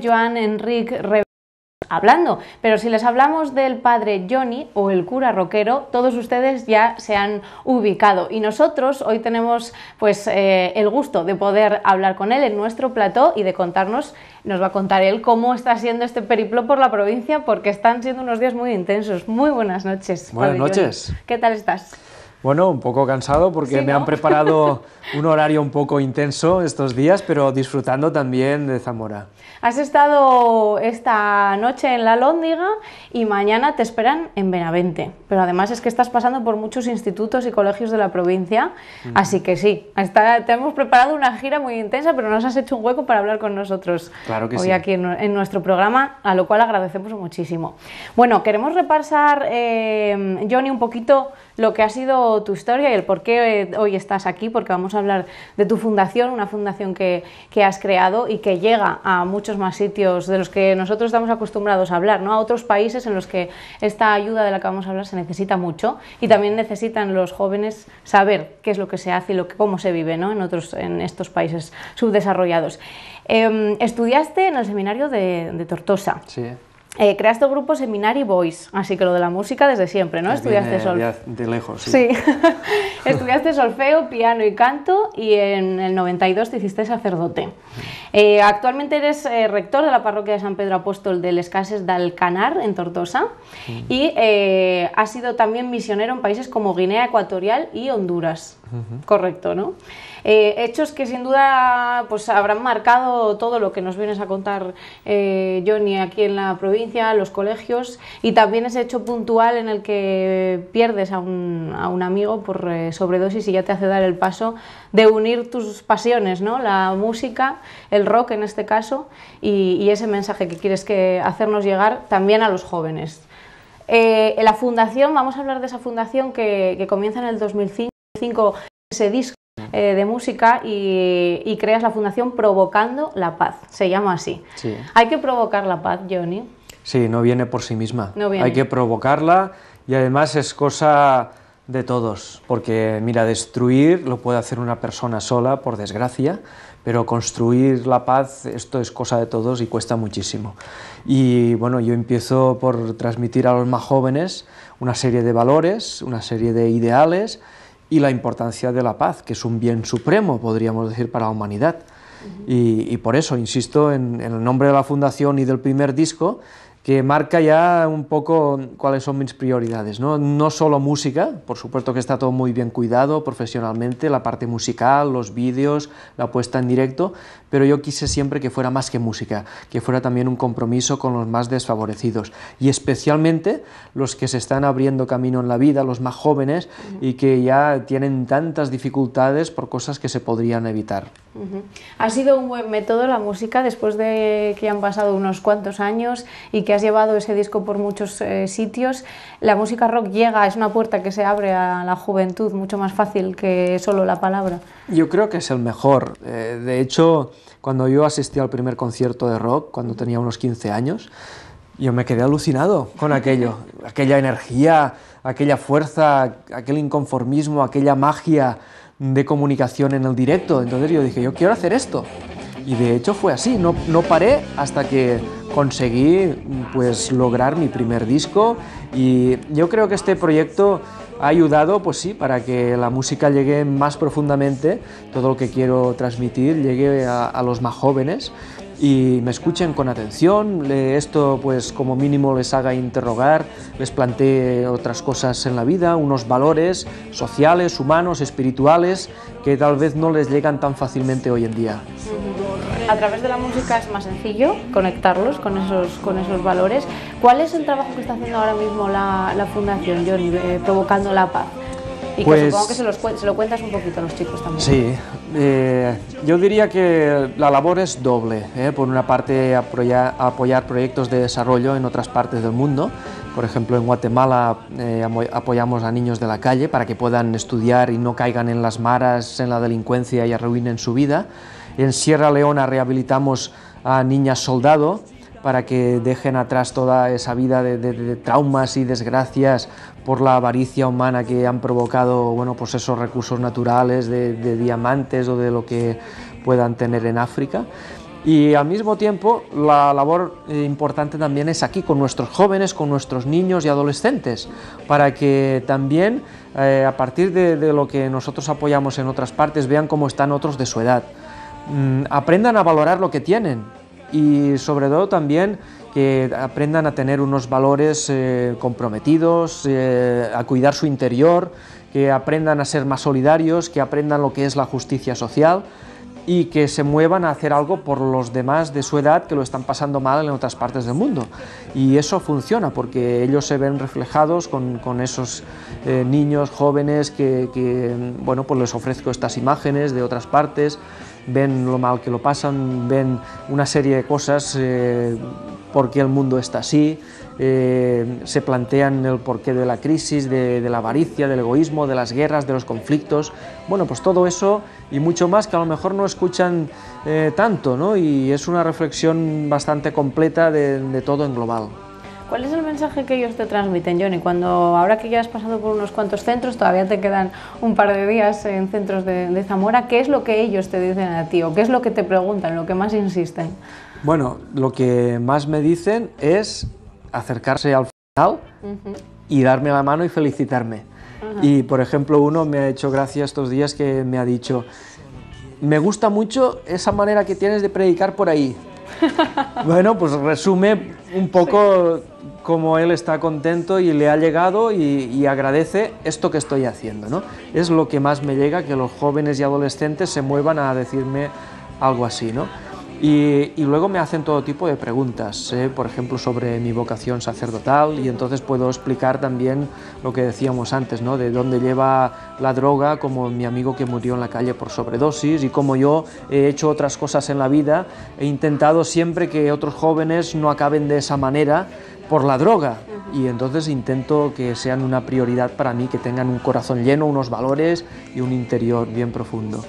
Joan enrique hablando. Pero si les hablamos del padre Johnny o el cura roquero, todos ustedes ya se han ubicado. Y nosotros hoy tenemos pues eh, el gusto de poder hablar con él en nuestro plató y de contarnos, nos va a contar él cómo está siendo este periplo por la provincia, porque están siendo unos días muy intensos. Muy buenas noches. Buenas noches. ¿Qué tal estás? Bueno, un poco cansado porque me han preparado un horario un poco intenso estos días, pero disfrutando también de Zamora. Has estado esta noche en la Lóndiga y mañana te esperan en Benavente. Pero además es que estás pasando por muchos institutos y colegios de la provincia, así que sí, te hemos preparado una gira muy intensa, pero nos has hecho un hueco para hablar con nosotros claro que hoy aquí en, nuestro programa, a lo cual agradecemos muchísimo. Bueno, queremos repasar, eh, Johnny, un poquito lo que ha sido tu historia y el por qué eh, hoy estás aquí, porque vamos a hablar de tu fundación, una fundación que, has creado y que llega a muchos más sitios de los que nosotros estamos acostumbrados a hablar, ¿no? a otros países en los que esta ayuda de la que vamos a hablar se necesita mucho y también necesitan los jóvenes saber qué es lo que se hace y lo que, cómo se vive en, otros, en estos países subdesarrollados. Em, estudiaste en el seminario de, de Tortosa. Sí. Eh, creaste el grupo Seminary Boys, así que lo de la música desde siempre, ¿no? Estudiaste solfeo. De lejos, sí. Estudiaste solfeo, piano y canto y en el 92 te hiciste sacerdote. Eh, actualmente eres eh, rector de la parroquia de San Pedro Apóstol de Les Cases de en Tortosa, y has sido también misionero en países como Guinea Ecuatorial y Honduras. Correcto, ¿no? Eh, hechos que sin duda pues, habrán marcado todo lo que nos vienes a contar, eh, Johnny, aquí en la provincia, los colegios, y también ese hecho puntual en el que pierdes a un, amigo por eh, sobredosis y ya te hace dar el paso de unir tus pasiones, ¿no? la música, el rock en este caso, y, ese mensaje que quieres que hacernos llegar también a los jóvenes. la fundación, vamos a hablar de esa fundación que, que comienza en el 2005, ese disco eh, de música y, creas la fundación Provocando la Paz, se llama así. Hay que provocar la paz, Johnny. Sí, no viene por sí misma. Hay que provocarla y además es cosa de todos, porque mira, destruir lo puede hacer una persona sola, por desgracia, pero construir la paz, esto es cosa de todos y cuesta muchísimo. Y bueno, yo empiezo por transmitir a los más jóvenes una serie de valores, una serie de ideales, y la importancia de la paz, que es un bien supremo, podríamos decir, para la humanidad. y, por eso, insisto, en, en, el nombre de la fundación y del primer disco, que marca ya un poco cuáles son mis prioridades. ¿no? no solo música, por supuesto que está todo muy bien cuidado profesionalmente, la parte musical, los vídeos, la puesta en directo, pero yo quise siempre que fuera más que música, que fuera también un compromiso con los más desfavorecidos y especialmente los que se están abriendo camino en la vida, los más jóvenes y que ya tienen tantas dificultades por cosas que se podrían evitar. Ha sido un buen método la música después de que han pasado unos cuantos años y que que has llevado ese disco por muchos eh, sitios. La música rock llega, es una puerta que se abre a la juventud mucho más fácil que solo la palabra. Yo creo que es el mejor. Eh, de hecho, cuando yo asistí al primer concierto de rock, cuando tenía unos 15 años, yo me quedé alucinado con aquello, aquella energía, aquella fuerza, aquel inconformismo, aquella magia de comunicación en el directo. Entonces yo dije, yo quiero hacer esto. Y de hecho fue así, no, no paré hasta que conseguí pues lograr mi primer disco y yo creo que este proyecto ha ayudado pues sí para que la música llegue más profundamente todo lo que quiero transmitir llegue a, los más jóvenes y me escuchen con atención, esto pues como mínimo les haga interrogar, les plantee otras cosas en la vida, unos valores sociales, humanos, espirituales, que tal vez no les llegan tan fácilmente hoy en día a través de la música es más sencillo conectarlos con esos, con esos valores. ¿Cuál es el trabajo que está haciendo ahora mismo la, la Fundación, Yo eh, provocando la paz? Y pues, que supongo que se, lo cuentas un poquito a los chicos también. Sí, eh, yo diría que la labor es doble. Eh. Por una parte, apoyar, proyectos de desarrollo en otras partes del mundo. Por ejemplo, en Guatemala apoyamos a niños de la calle para que puedan estudiar y no caigan en las maras, en la delincuencia y arruinen su vida. En Sierra Leona rehabilitamos a niñas soldado para que dejen atrás toda esa vida de, traumas y desgracias por la avaricia humana que han provocado bueno, pues esos recursos naturales de, diamantes o de lo que puedan tener en África. Y al mismo tiempo, la labor eh, importante también es aquí, con nuestros jóvenes, con nuestros niños y adolescentes, para que también, eh, a partir de lo que nosotros apoyamos en otras partes, vean cómo están otros de su edad. Mm, aprendan a valorar lo que tienen y sobre todo también que aprendan a tener unos valores eh, comprometidos, eh, a cuidar su interior, que aprendan a ser más solidarios, que aprendan lo que es la justicia social y que se muevan a hacer algo por los demás de su edad que lo están pasando mal en otras partes del mundo. Y eso funciona porque ellos se ven reflejados con, esos eh, niños jóvenes que, que, mm, bueno, pues les ofrezco estas imágenes de otras partes ven lo mal que lo pasan, ven una serie de cosas, eh, por qué el mundo está así, eh, se plantean el porqué de la crisis, de, la avaricia, del egoísmo, de las guerras, de los conflictos. Bueno, pues todo eso y mucho más que a lo mejor no escuchan eh, tanto, ¿no? Y es una reflexión bastante completa de todo en global. ¿Cuál es el mensaje que ellos te transmiten, Johnny? Cuando ahora que ya has pasado por unos cuantos centros, todavía te quedan un par de días en centros de, Zamora, ¿qué es lo que ellos te dicen a ti o qué es lo que te preguntan, lo que más insisten? Bueno, lo que más me dicen es acercarse al final y darme la mano y felicitarme. Y por ejemplo, uno me ha hecho gracia estos días que me ha dicho, me gusta mucho esa manera que tienes de predicar por ahí. Bueno, pues resume un poco como cómo él está contento y le ha llegado y, y, agradece esto que estoy haciendo, ¿no? Es lo que más me llega, que los jóvenes y adolescentes se muevan a decirme algo así, ¿no? Y, luego me hacen todo tipo de preguntas, ¿eh? por ejemplo, sobre mi vocación sacerdotal y entonces puedo explicar también lo que decíamos antes, ¿no? de dónde lleva la droga, como mi amigo que murió en la calle por sobredosis y como yo he hecho otras cosas en la vida, he intentado siempre que otros jóvenes no acaben de esa manera por la droga y entonces intento que sean una prioridad para mí, que tengan un corazón lleno, unos valores y un interior bien profundo.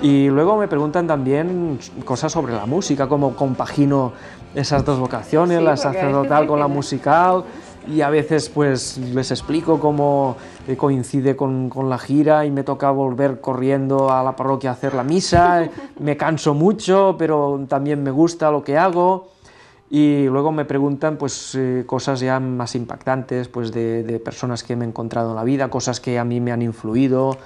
Y luego me preguntan también cosas sobre la música, cómo compagino esas dos vocaciones, la sacerdotal con la musical, y a veces pues les explico cómo eh, coincide con, con, la gira y me toca volver corriendo a la parroquia a hacer la misa, me canso mucho, pero también me gusta lo que hago. Y luego me preguntan pues, eh, cosas ya más impactantes, pues de, de personas que me he encontrado en la vida, cosas que a mí me han influido,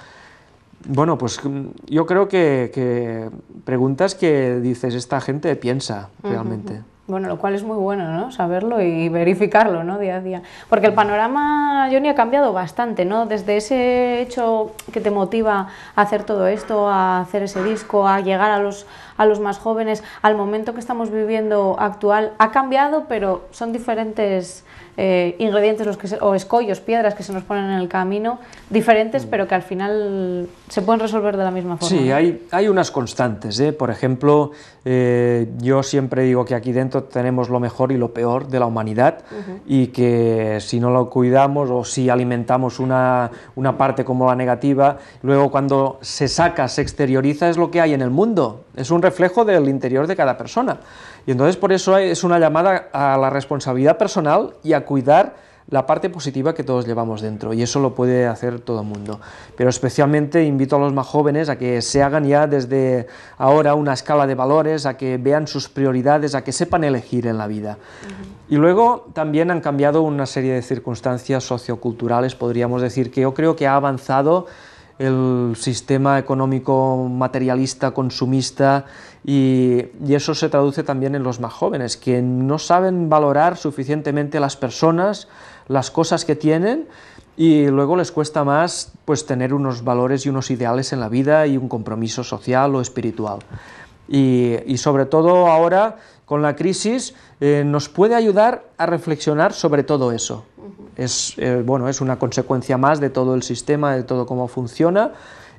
bueno, pues mm, yo creo que, preguntas que dices, esta gente piensa realmente. Bueno, lo cual es muy bueno, ¿no? Saberlo y verificarlo, ¿no? Día a día. Porque el panorama, Johnny, ha cambiado bastante, ¿no? Desde ese hecho que te motiva a hacer todo esto, a hacer ese disco, a llegar a los, a los más jóvenes, al momento que estamos viviendo actual, ha cambiado, pero son diferentes eh, ingredientes los que o escollos, piedras que se nos ponen en el camino, diferentes, mm. pero que al final se pueden resolver de la misma forma. Sí, hay, hay unas constantes. ¿eh? Por ejemplo, eh, yo siempre digo que aquí dentro tenemos lo mejor y lo peor de la humanidad y que si no lo cuidamos o si alimentamos una, una parte como la negativa, luego cuando se saca, se exterioriza, es lo que hay en el mundo. Es un reflejo del interior de cada persona. Y entonces por eso es una llamada a la responsabilidad personal y a cuidar la parte positiva que todos llevamos dentro y eso lo puede hacer todo el mundo. Pero especialmente invito a los más jóvenes a que se hagan ya desde ahora una escala de valores, a que vean sus prioridades, a que sepan elegir en la vida. Y luego también han cambiado una serie de circunstancias socioculturales, podríamos decir, que yo creo que ha avanzado el sistema económico materialista, consumista, y, eso se traduce también en los más jóvenes, que no saben valorar suficientemente las personas, las cosas que tienen, y luego les cuesta más pues, tener unos valores y unos ideales en la vida y un compromiso social o espiritual. Y, sobre todo ahora, con la crisis, eh, nos puede ayudar a reflexionar sobre todo eso es, eh, bueno, es una consecuencia más de todo el sistema, de todo cómo funciona,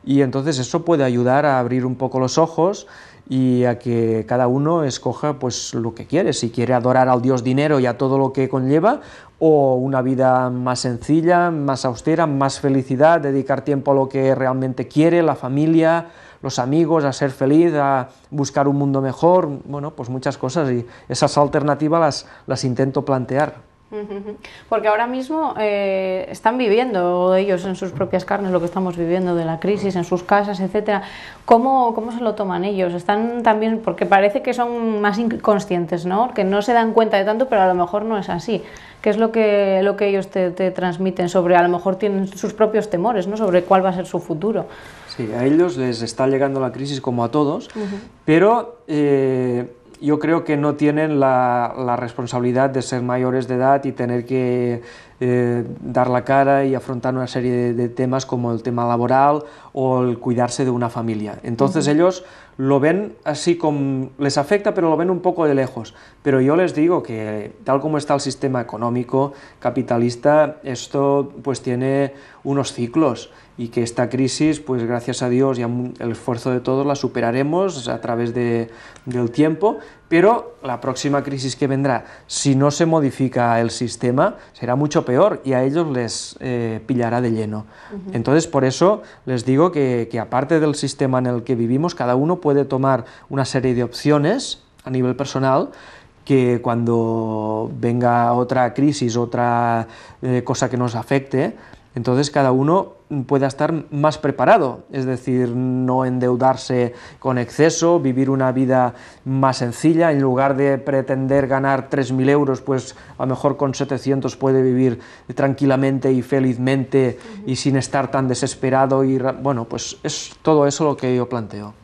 y entonces eso puede ayudar a abrir un poco los ojos y a que cada uno escoja pues lo que quiere, si quiere adorar al dios dinero y a todo lo que conlleva o una vida más sencilla, más austera, más felicidad, dedicar tiempo a lo que realmente quiere, la familia, los amigos, a ser feliz, a buscar un mundo mejor, bueno, pues muchas cosas y esas alternativas las intento plantear. Porque ahora mismo eh, están viviendo ellos en sus propias carnes lo que estamos viviendo de la crisis, en sus casas, etcétera. ¿Cómo, ¿Cómo se lo toman ellos? Están también, porque parece que son más inconscientes, ¿no? Que no se dan cuenta de tanto, pero a lo mejor no es así. ¿Qué es lo que, lo que ellos te, transmiten sobre, a lo mejor tienen sus propios temores, ¿no? Sobre cuál va a ser su futuro. Sí, a ellos les está llegando la crisis como a todos, pero... Eh, yo creo que no tienen la, la responsabilidad de ser mayores de edad y tener que eh, dar la cara y afrontar una serie de, temas como el tema laboral o el cuidarse de una familia. Entonces ellos lo ven así como les afecta, pero lo ven un poco de lejos. Pero yo les digo que tal como está el sistema económico capitalista, esto pues tiene unos ciclos y que esta crisis, pues gracias a Dios y al esfuerzo de todos, la superaremos a través del tiempo, pero la próxima crisis que vendrá, si no se modifica el sistema, será mucho peor y a ellos les eh, pillará de lleno. Entonces, por eso les digo que, aparte del sistema en el que vivimos, cada uno puede tomar una serie de opciones a nivel personal que cuando venga otra crisis, otra eh, cosa que nos afecte, entonces cada uno pueda estar más preparado, es decir, no endeudarse con exceso, vivir una vida más sencilla, en lugar de pretender ganar 3.000 euros, pues a lo mejor con 700 puede vivir tranquilamente y felizmente y sin estar tan desesperado y bueno, pues es todo eso lo que yo planteo.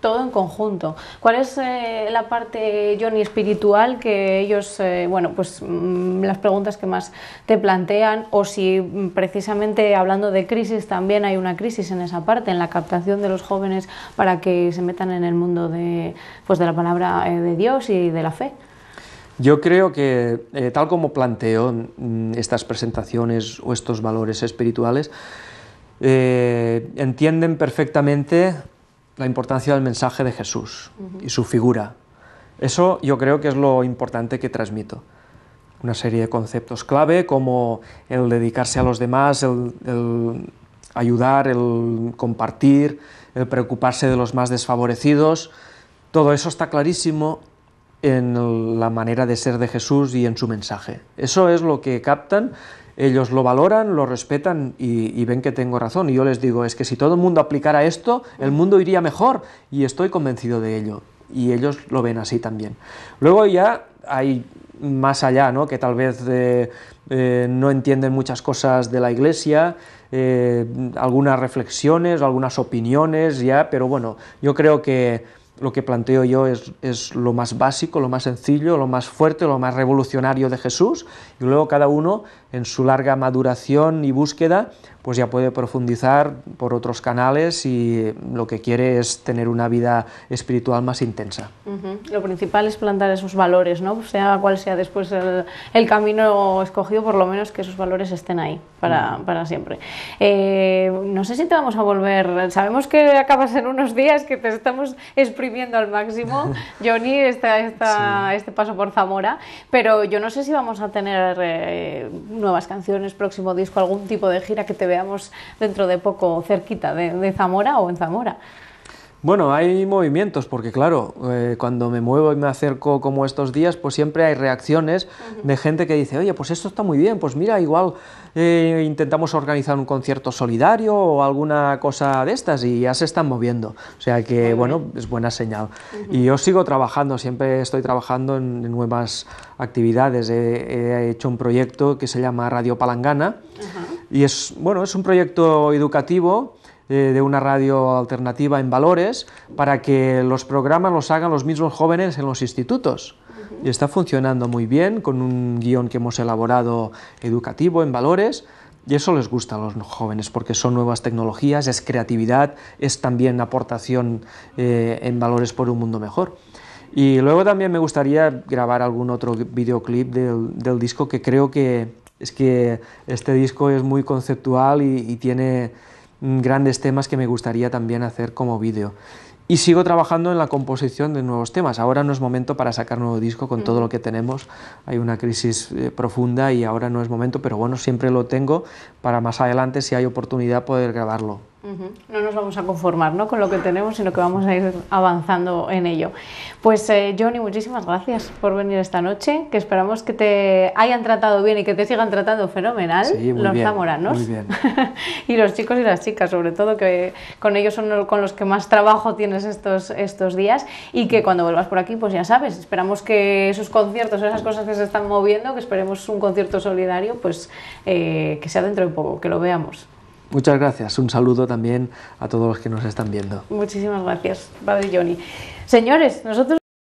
Todo en conjunto. ¿Cuál es eh, la parte, Johnny, espiritual que ellos, eh, bueno, pues mm, las preguntas que más te plantean o si mm, precisamente hablando de crisis, también hay una crisis en esa parte, en la captación de los jóvenes para que se metan en el mundo de, pues, de la palabra eh, de Dios y de la fe. Yo creo que, eh, tal como planteo mm, estas presentaciones o estos valores espirituales, eh, entienden perfectamente la importancia del mensaje de Jesús y su figura. Eso yo creo que es lo importante que transmito. Una serie de conceptos clave como el dedicarse a los demás, el ayudar, el compartir, el preocuparse de los más desfavorecidos, todo eso está clarísimo en la manera de ser de Jesús y en su mensaje. Eso es lo que captan, ellos lo valoran, lo respetan y, ven que tengo razón. Y yo les digo, es que si todo el mundo aplicara esto, el mundo iría mejor y estoy convencido de ello. Y ellos lo ven así también. Luego ya hay más allá, ¿no? que tal vez eh, eh, no entienden muchas cosas de la iglesia, eh, algunas reflexiones, algunas opiniones, ya, pero bueno, yo creo que lo que planteo yo es, es, lo más básico, lo más sencillo, lo más fuerte, lo más revolucionario de Jesús, y luego cada uno en su larga maduración y búsqueda, pues ya puede profundizar por otros canales y lo que quiere es tener una vida espiritual más intensa. Lo principal es plantar esos valores, ¿no? sea cual sea después el, camino escogido, por lo menos que esos valores estén ahí para, siempre. Eh, no sé si te vamos a volver, sabemos que acabas en unos días, que te estamos exprimiendo al máximo, Johnny, este paso por Zamora, pero yo no sé si vamos a tener... Eh, nuevas canciones, próximo disco, algún tipo de gira que te veamos dentro de poco cerquita de, Zamora o en Zamora. Bueno, hay movimientos, porque claro, eh, cuando me muevo y me acerco como estos días, pues siempre hay reacciones de gente que dice, oye, pues esto está muy bien, pues mira, igual eh, intentamos organizar un concierto solidario o alguna cosa de estas y ya se están moviendo. O sea que, bueno, es buena señal. Y yo sigo trabajando, siempre estoy trabajando en, nuevas actividades. He, hecho un proyecto que se llama Radio Palangana y es, bueno, es un proyecto educativo eh, de una radio alternativa en valores para que los programas los hagan los mismos jóvenes en los institutos. Y está funcionando muy bien con un guión que hemos elaborado educativo en valores. Y eso les gusta a los jóvenes porque son nuevas tecnologías, es creatividad, es también aportación eh, en valores por un mundo mejor. Y luego también me gustaría grabar algún otro videoclip del, del disco que creo que es que este disco es muy conceptual y tiene Mm, grandes temas que me gustaría también hacer como vídeo. Y sigo trabajando en la composición de nuevos temas. Ahora no es momento para sacar nuevo disco con todo lo que tenemos. Hay una crisis eh, profunda y ahora no es momento, pero bueno, siempre lo tengo para más adelante, si hay oportunidad, poder grabarlo. No nos vamos a conformar ¿no? con lo que tenemos, sino que vamos a ir avanzando en ello. Pues eh, Johnny, muchísimas gracias por venir esta noche, que esperamos que te hayan tratado bien y que te sigan tratando fenomenal sí, los zamoranos y los chicos y las chicas, sobre todo, que con ellos son con los que más trabajo tienes estos, estos días y que cuando vuelvas por aquí, pues ya sabes, esperamos que esos conciertos, esas cosas que se están moviendo, que esperemos un concierto solidario, pues eh, que sea dentro de poco, que lo veamos. Muchas gracias. Un saludo también a todos los que nos están viendo. Muchísimas gracias, Padre Johnny. Señores, nosotros...